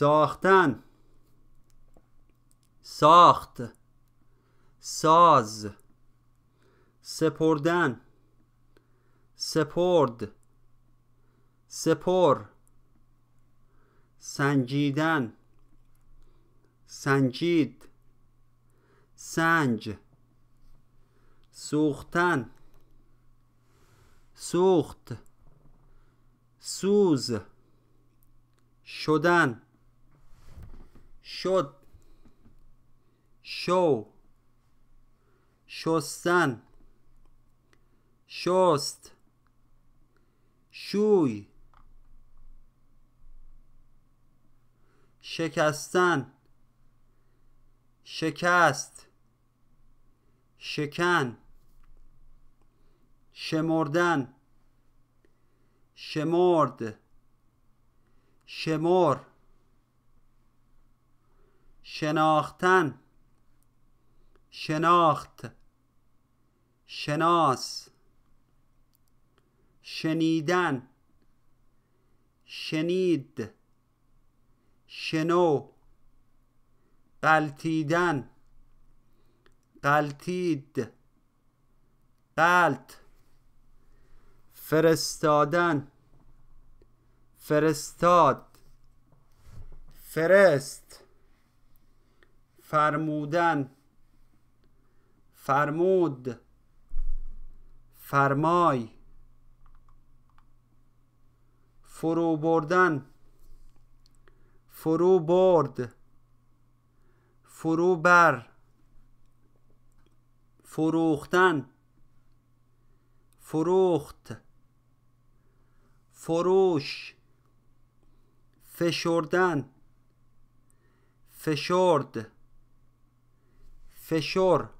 ساختن ساخت ساز سپردن سپرد سپر سنجیدن سنجید سنج سوختن سوخت سوز شدن شد شو شستن شست شوی شکستن شکست شکن شمردن شمرد شمر شناختن شناخت شناس شنیدن شنید شنو قلتیدن قلتید قلت فرستادن فرستاد فرست فرمودن فرمود فرمای فرو بردن فرو برد فرو بر فروختن فروخت فروش فشردن فشرد fechou